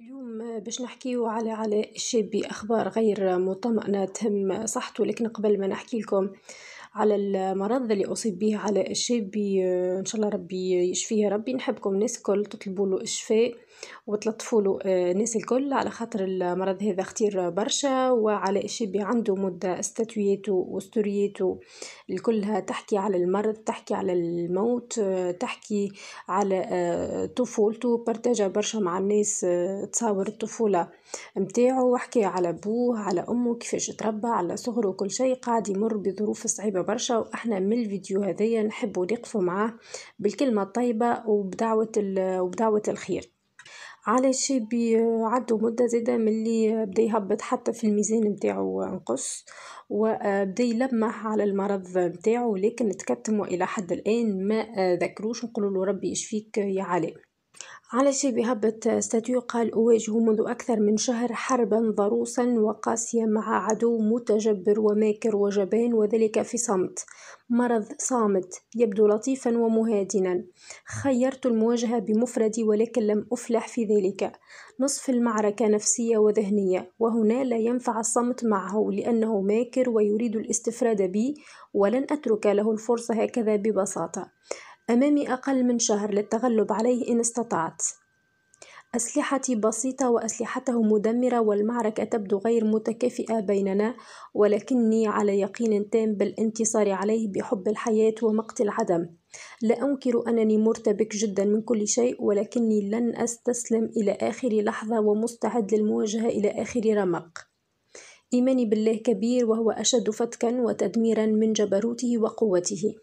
اليوم باش نحكيو على على الشابي أخبار غير مطمئنة تهم صحته لكن قبل ما نحكي لكم على المرض اللي أصيب به على الشابي إن شاء الله ربي يشفيه ربي نحبكم الناس الكل تطلبوا له الشفاء وتلطفوا له آه، الناس الكل على خاطر المرض هذا خطير برشا وعلى الشابي عنده مدة استاتوياته وستورياته الكلها تحكي على المرض تحكي على الموت آه، تحكي على آه، طفولته بارتاجا برشا مع الناس تصاور الطفولة متاعه وحكي على أبوه على أمه كيفاش تربى على صغره كل شيء قاعد يمر بظروف صعيبة طيبه برشا واحنا من الفيديو هذايا نحبوا نقفوا معاه بالكلمه الطيبه وبدعوه وبدعوه الخير علاش بيعدوا مده من ملي بدا يهبط حتى في الميزان نتاعو نقص وبدا يلمح على المرض نتاعو لكن تكتم الى حد الان ما ذكروش نقولوا له ربي يشفيك يا عالم على شيء بهبة ستاتيو قال أواجه منذ أكثر من شهر حربا ضروسا وقاسية مع عدو متجبر وماكر وجبان وذلك في صمت مرض صامت يبدو لطيفا ومهادنا خيرت المواجهة بمفردي ولكن لم أفلح في ذلك نصف المعركة نفسية وذهنية وهنا لا ينفع الصمت معه لأنه ماكر ويريد الاستفراد بي ولن أترك له الفرصة هكذا ببساطة أمامي أقل من شهر للتغلب عليه إن استطعت أسلحتي بسيطة وأسلحته مدمرة والمعركة تبدو غير متكافئة بيننا ولكني على يقين تام بالانتصار عليه بحب الحياة ومقت العدم لا أنكر أنني مرتبك جدا من كل شيء ولكني لن أستسلم إلى آخر لحظة ومستعد للمواجهة إلى آخر رمق إيماني بالله كبير وهو أشد فتكا وتدميرا من جبروته وقوته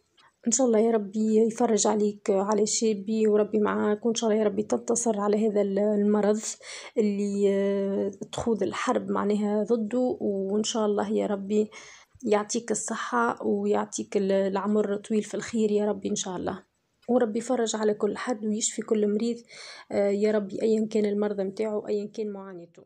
ان شاء الله يا ربي يفرج عليك على شابي وربي معاك وان شاء الله يا ربي تنتصر على هذا المرض اللي آه، تخوض الحرب معناها ضده وان شاء الله يا ربي يعطيك الصحة ويعطيك العمر طويل في الخير يا ربي ان شاء الله وربي يفرج على كل حد ويشفي كل مريض آه، يا ربي ايا كان المرض متاعه ايا كان معاناته